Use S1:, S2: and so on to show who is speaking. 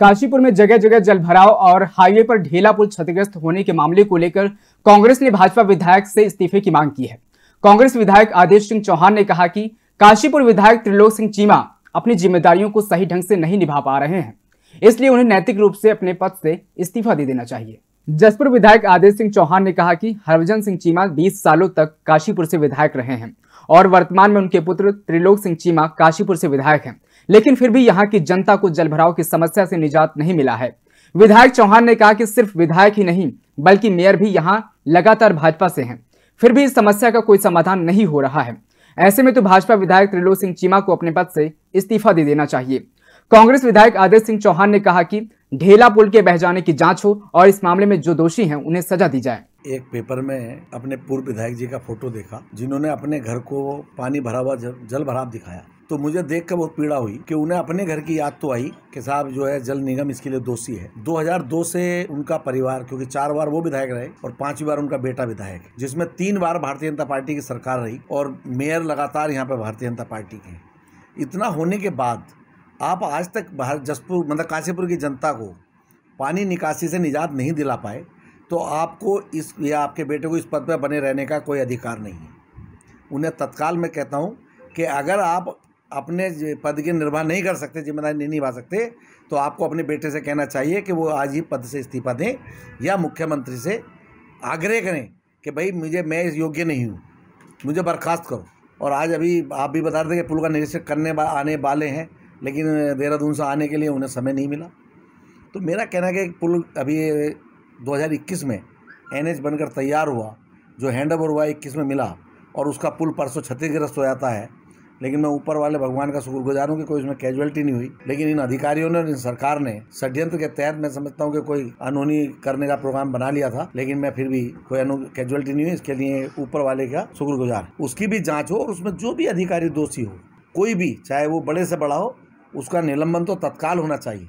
S1: काशीपुर में जगह जगह जलभराव और हाईवे पर ढेला पुल क्षतिग्रस्त होने के मामले को लेकर कांग्रेस ने भाजपा विधायक से इस्तीफे की मांग की है कांग्रेस विधायक आदेश सिंह चौहान ने कहा कि काशीपुर विधायक त्रिलोक सिंह चीमा अपनी जिम्मेदारियों को सही ढंग से नहीं निभा पा रहे हैं इसलिए उन्हें नैतिक रूप से अपने पद से इस्तीफा दे देना चाहिए जसपुर विधायक आदेश सिंह चौहान ने कहा कि हरभजन सिंह चीमा 20 सालों तक काशीपुर से विधायक रहे हैं और वर्तमान में उनके पुत्र त्रिलोक सिंह चीमा काशीपुर से विधायक हैं लेकिन फिर भी यहाँ की जनता को जल की समस्या से निजात नहीं मिला है विधायक चौहान ने कहा कि सिर्फ विधायक ही नहीं बल्कि मेयर भी यहाँ लगातार भाजपा से हैं फिर भी इस समस्या का कोई समाधान नहीं हो रहा है ऐसे में तो भाजपा विधायक त्रिलोक सिंह चीमा को अपने पद से इस्तीफा दे देना चाहिए कांग्रेस विधायक आदेश सिंह चौहान ने कहा कि ढेला पुल के बह जाने की जांच हो और इस मामले में जो दोषी हैं उन्हें सजा दी जाए
S2: एक पेपर में अपने पूर्व विधायक जी का फोटो देखा जिन्होंने अपने घर को पानी भरा हुआ जल भराव दिखाया तो मुझे देख कर बहुत पीड़ा हुई कि उन्हें अपने घर की याद तो आई कि साहब जो है जल निगम इसके लिए दोषी है 2002 से उनका परिवार क्योंकि चार बार वो विधायक रहे और पांचवी बार उनका बेटा विधायक जिसमें तीन बार भारतीय जनता पार्टी की सरकार रही और मेयर लगातार यहाँ पर भारतीय जनता पार्टी के इतना होने के बाद आप आज तक जसपुर मतलब काशीपुर की जनता को पानी निकासी से निजात नहीं दिला पाए तो आपको इस या आपके बेटे को इस पद पर बने रहने का कोई अधिकार नहीं है उन्हें तत्काल मैं कहता हूँ कि अगर आप अपने पद के निर्वाह नहीं कर सकते जिम्मेदारी नहीं निभा सकते तो आपको अपने बेटे से कहना चाहिए कि वो आज ही पद से इस्तीफा दें या मुख्यमंत्री से आग्रह करें कि भाई मुझे मैं इस योग्य नहीं हूँ मुझे बर्खास्त करो और आज अभी आप भी बता दें कि पुल का निरीक्षण करने बा, आने वाले हैं लेकिन देहरादून से आने के लिए उन्हें समय नहीं मिला तो मेरा कहना है कि पुल अभी 2021 में एनएच बनकर तैयार हुआ जो हैंड ओवर हुआ इक्कीस में मिला और उसका पुल परसों क्षतिग्रस्त हो जाता है लेकिन मैं ऊपर वाले भगवान का शुक्रगुजार हूँ कि कोई उसमें कैजुअलिटी नहीं हुई लेकिन इन अधिकारियों ने और इन सरकार ने षड्यंत्र के तहत मैं समझता हूँ कि कोई अनहोनी करने का प्रोग्राम बना लिया था लेकिन मैं फिर भी कोई कैजुअलिटी नहीं हुई इसके लिए ऊपर वाले का शुक्रगुजार उसकी भी जाँच हो और उसमें जो भी अधिकारी दोषी हो कोई भी चाहे वो बड़े से बड़ा हो उसका निलंबन तो तत्काल होना चाहिए